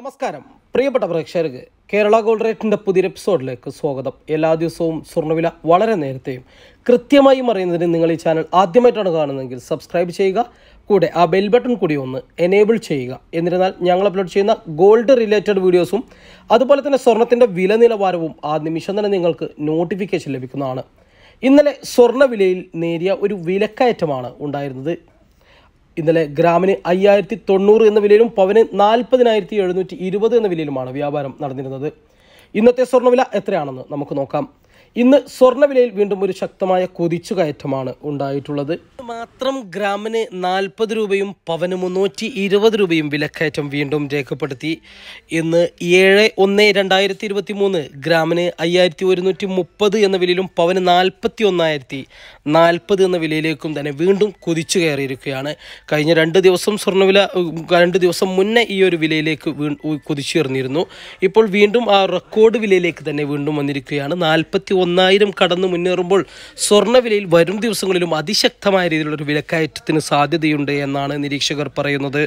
നമസ്കാരം പ്രിയപ്പെട്ട പ്രേക്ഷകർക്ക് കേരള ഗോൾഡ് റേറ്റിൻ്റെ പുതിയൊരു എപ്പിസോഡിലേക്ക് സ്വാഗതം എല്ലാ ദിവസവും സ്വർണ്ണവില വളരെ നേരത്തെയും കൃത്യമായും അറിയുന്നതിന് നിങ്ങൾ ഈ ചാനൽ ആദ്യമായിട്ടാണ് കാണുന്നതെങ്കിൽ സബ്സ്ക്രൈബ് ചെയ്യുക കൂടെ ആ ബെൽ ബട്ടൺ കൂടി ഒന്ന് എനേബിൾ ചെയ്യുക എന്നിരുന്നാൽ ഞങ്ങൾ അപ്ലോഡ് ചെയ്യുന്ന ഗോൾഡ് റിലേറ്റഡ് വീഡിയോസും അതുപോലെ തന്നെ സ്വർണത്തിൻ്റെ വില നിലവാരവും ആ നിമിഷം തന്നെ നിങ്ങൾക്ക് നോട്ടിഫിക്കേഷൻ ലഭിക്കുന്നതാണ് ഇന്നലെ സ്വർണ്ണവിലയിൽ നേരിയ ഒരു വിലക്കയറ്റമാണ് ഉണ്ടായിരുന്നത് ഇന്നലെ ഗ്രാമിന് അയ്യായിരത്തി തൊണ്ണൂറ് എന്ന വിലയിലും പവന് നാൽപ്പതിനായിരത്തി എഴുന്നൂറ്റി ഇരുപത് എന്ന വിലയിലുമാണ് വ്യാപാരം നടന്നിരുന്നത് ഇന്നത്തെ സ്വർണ്ണവില എത്രയാണെന്ന് നമുക്ക് നോക്കാം ഇന്ന് സ്വർണ്ണവിലയിൽ വീണ്ടും ഒരു ശക്തമായ കുതിച്ചുകയറ്റമാണ് ഉണ്ടായിട്ടുള്ളത് മാത്രം ഗ്രാമിന് നാൽപ്പത് രൂപയും പവന് മുന്നൂറ്റി ഇരുപത് രൂപയും വിലക്കയറ്റം വീണ്ടും രേഖപ്പെടുത്തി ഇന്ന് ഏഴ് ഒന്ന് രണ്ടായിരത്തി ഇരുപത്തി മൂന്ന് ഗ്രാമിന് അയ്യായിരത്തി ഒരുന്നൂറ്റി മുപ്പത് എന്ന വിലയിലും പവന് നാൽപ്പത്തി ഒന്നായിരത്തി നാൽപ്പത് എന്ന വിലയിലേക്കും തന്നെ വീണ്ടും കുതിച്ചു കയറിയിരിക്കുകയാണ് കഴിഞ്ഞ രണ്ട് ദിവസം സ്വർണ്ണവില രണ്ട് ദിവസം മുന്നേ ഈ ഒരു വിലയിലേക്ക് വീ കുതിച്ചുയർന്നിരുന്നു ഇപ്പോൾ വീണ്ടും ആ റെക്കോർഡ് വിലയിലേക്ക് തന്നെ വീണ്ടും വന്നിരിക്കുകയാണ് നാൽപ്പത്തി നാൽപ്പത്തി ഒന്നായിരം കടന്നു മുന്നേറുമ്പോൾ സ്വർണ്ണവിലയിൽ വരും ദിവസങ്ങളിലും അതിശക്തമായ രീതിയിലുള്ള ഒരു വിലക്കയറ്റത്തിന് സാധ്യതയുണ്ട് എന്നാണ് നിരീക്ഷകർ പറയുന്നത്